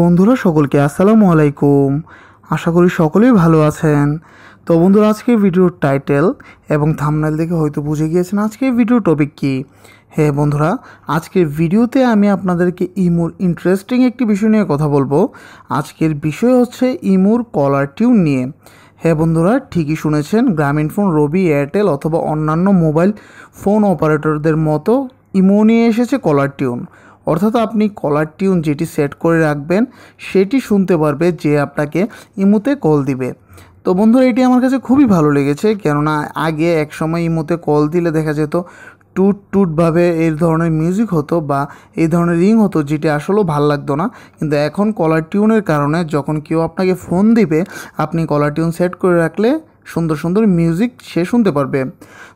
বন্ধুরা সকলকে আসসালামু আলাইকুম আশা করি সকলেই ভালো আছেন তো বন্ধুরা আজকে ভিডিওর টাইটেল এবং থামনাইল দেখে হয়তো বুঝে গিয়েছেন আজকে ভিডিও টপিক কি হ্যাঁ বন্ধুরা আজকের ভিডিওতে আমি আপনাদেরকে ইমোর ইন্টারেস্টিং একটি বিষয় নিয়ে কথা বলবো আজকের বিষয় হচ্ছে ইমোর কলার টিউন নিয়ে হ্যাঁ বন্ধুরা ঠিকই শুনেছেন গ্রামীণ ফোন রবি এয়ারটেল অথবা অন্যান্য মোবাইল ফোন অপারেটরদের মতো ইমো নিয়ে এসেছে কলার টিউন অর্থাৎ আপনি কলার টিউন যেটি সেট করে রাখবেন সেটি শুনতে পারবে যে আপনাকে ইমুতে কল দিবে তো বন্ধুরা এটি আমার কাছে খুবই ভালো লেগেছে কেননা আগে এক সময় ইমুতে কল দিলে দেখা যেত টুট টুটভাবে এই ধরনের মিউজিক হতো বা এই ধরনের রিং হতো যেটি আসলেও ভাল লাগতো না কিন্তু এখন কলার টিউনের কারণে যখন কেউ আপনাকে ফোন দিবে আপনি কলার টিউন সেট করে রাখলে সুন্দর সুন্দর মিউজিক সে শুনতে পারবে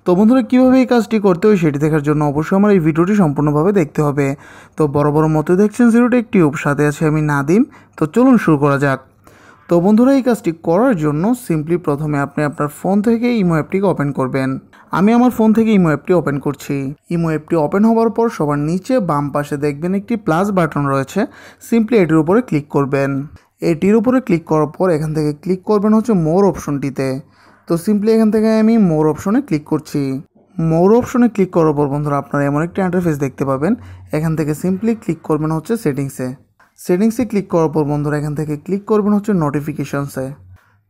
তো বন্ধুরা কীভাবে এই কাজটি করতে হয় সেটি দেখার জন্য অবশ্যই আমার এই ভিডিওটি সম্পূর্ণভাবে দেখতে হবে তো বড় বড় মতো দেখছেন জিরো একটি টিউব সাথে আছে আমি নাদিম তো চলুন শুরু করা যাক তো বন্ধুরা এই কাজটি করার জন্য সিম্পলি প্রথমে আপনি আপনার ফোন থেকে ইমো অ্যাপটিকে ওপেন করবেন আমি আমার ফোন থেকে ইমো অ্যাপটি ওপেন করছি ইমো অ্যাপটি ওপেন হওয়ার পর সবার নিচে বাম পাশে দেখবেন একটি প্লাস বাটন রয়েছে সিম্পলি এটির উপরে ক্লিক করবেন এটির উপরে ক্লিক করার পর এখান থেকে ক্লিক করবেন হচ্ছে মোর অপশনটিতে তো সিম্পলি এখান থেকে আমি মোর অপশনে ক্লিক করছি মোর অপশনে ক্লিক করার পর বন্ধুরা আপনারা এমন একটি ইন্টারফেস দেখতে পাবেন এখান থেকে সিম্পলি ক্লিক করবেন হচ্ছে সেটিংসে সেটিংসে ক্লিক করার পর বন্ধুরা এখান থেকে ক্লিক করবেন হচ্ছে নোটিফিকেশনসে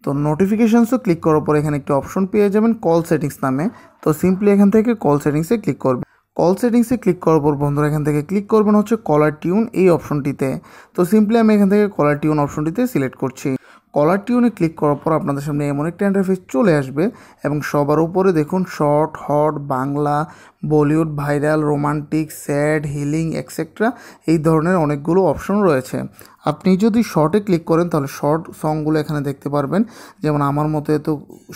তো নোটিফিকেশানসও ক্লিক করার পর এখানে একটি অপশন পেয়ে যাবেন কল সেটিংস নামে তো সিম্পলি এখান থেকে কল সেটিংসে ক্লিক করবেন কল সেটিংসে ক্লিক করার পর বন্ধুরা এখান থেকে ক্লিক করবেন হচ্ছে কলার টিউন এই অপশনটিতে তো সিম্পলি আমি এখান থেকে কলার টিউন অপশনটিতে সিলেক্ট করছি কলার টিউনে ক্লিক করার পর আপনাদের সামনে এমন একটা ইন্টারফেস চলে আসবে এবং সবার উপরে দেখুন short hot Bangla Bollywood viral romantic sad healing etcetera এই ধরনের অনেকগুলো অপশন রয়েছে আপনি যদি শর্টে ক্লিক করেন তাহলে শর্ট সংগুলো এখানে দেখতে পারবেন যেমন আমার মতো এত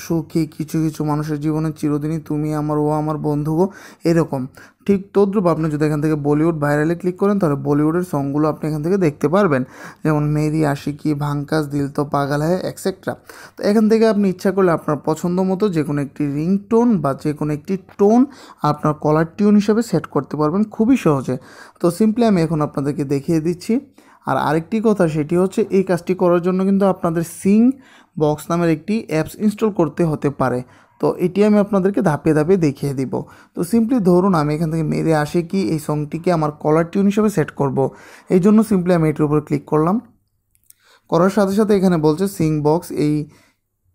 সুখী কিছু কিছু মানুষের জীবনে চিরদিনই তুমি আমার ও আমার বন্ধু এরকম ঠিক তদ্রুপ আপনি যদি এখান থেকে বলিউড ভাইরালে ক্লিক করেন তাহলে বলিউডের সংগুলো আপনি এখান থেকে দেখতে পারবেন যেমন মেরি আশিকি ভাঙ্কাস দিল তো পাগাল হ্যায় এক্সেট্রা তো এখান থেকে আপনি ইচ্ছা করলে আপনার পছন্দ মতো যে কোনো একটি রিংটোন বা যে কোনো একটি টোন আপনার আপনার কলার টিউন হিসেবে সেট করতে পারবেন খুবই সহজে তো সিম্পলি আমি এখন আপনাদেরকে দেখিয়ে দিচ্ছি আর আরেকটি কথা সেটি হচ্ছে এই কাজটি করার জন্য কিন্তু আপনাদের সিং বক্স নামের একটি অ্যাপস ইনস্টল করতে হতে পারে তো এটি আমি আপনাদেরকে ধাপে ধাপে দেখিয়ে দিব তো সিম্পলি ধরুন আমি এখান থেকে মেরে আসে কি এই সংটিকে আমার কলার টিউন হিসেবে সেট করব। এই জন্য সিম্পলি আমি এটির উপর ক্লিক করলাম করার সাথে সাথে এখানে বলছে সিং বক্স এই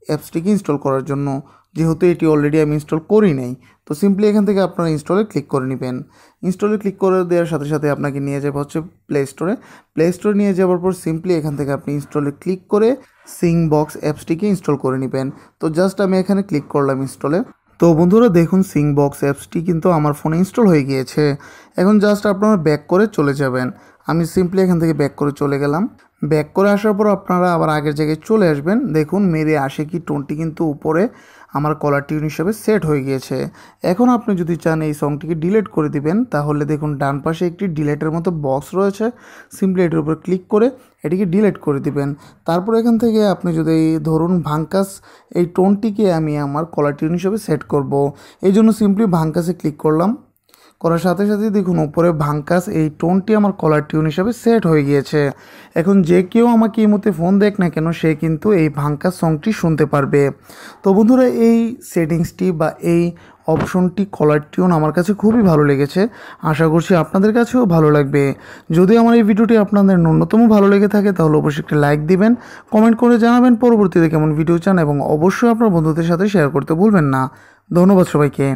অ্যাপসটিকে ইনস্টল করার জন্য যেহেতু এটি অলরেডি আমি ইনস্টল করি নাই তো সিম্পলি এখান থেকে আপনারা ইনস্টলে ক্লিক করে নেবেন ইনস্টলে ক্লিক করে দেওয়ার সাথে সাথে আপনাকে নিয়ে যাবে হচ্ছে প্লে স্টোরে প্লে স্টোরে নিয়ে যাওয়ার পর সিম্পলি এখান থেকে আপনি ইনস্টলে ক্লিক করে সিং বক্স অ্যাপসটিকে ইনস্টল করে নেবেন তো জাস্ট আমি এখানে ক্লিক করলাম ইনস্টলে তো বন্ধুরা দেখুন সিং বক্স অ্যাপসটি কিন্তু আমার ফোনে ইনস্টল হয়ে গিয়েছে এখন জাস্ট আপনারা ব্যাক করে চলে যাবেন আমি সিম্পলি এখান থেকে ব্যাক করে চলে গেলাম ব্যাক করে আসার পর আপনারা আবার আগের জায়গায় চলে আসবেন দেখুন মেরে আসে কি টোনটি কিন্তু উপরে আমার কলার টিউন হিসাবে সেট হয়ে গিয়েছে এখন আপনি যদি চান এই সংটিকে ডিলেট করে দিবেন তাহলে দেখুন ডান পাশে একটি ডিলেটের মতো বক্স রয়েছে সিম্পলি এটির উপর ক্লিক করে এটিকে ডিলেট করে দিবেন তারপর এখান থেকে আপনি যদি ধরুন ভাঙ্কাস এই টোনটিকে আমি আমার কলার টিউন হিসেবে সেট করব এই জন্য সিম্পলি ভাঙ্কাসে ক্লিক করলাম করার সাথে সাথে দেখুন উপরে ভাঙ্কাস এই টোনটি আমার কলার টিউন হিসাবে সেট হয়ে গিয়েছে এখন যে কেউ আমাকে এই মুহূর্তে ফোন দেখ না কেন সে কিন্তু এই ভাঙ্কাস সংটি শুনতে পারবে তো বন্ধুরা এই সেটিংসটি বা এই অপশনটি কলার টিউন আমার কাছে খুবই ভালো লেগেছে আশা করছি আপনাদের কাছেও ভালো লাগবে যদি আমার এই ভিডিওটি আপনাদের ন্যূনতম ভালো লেগে থাকে তাহলে অবশ্যই একটি লাইক দিবেন কমেন্ট করে জানাবেন পরবর্তীতে কেমন ভিডিও চান এবং অবশ্যই আপনার বন্ধুদের সাথে শেয়ার করতে ভুলবেন না ধন্যবাদ সবাইকে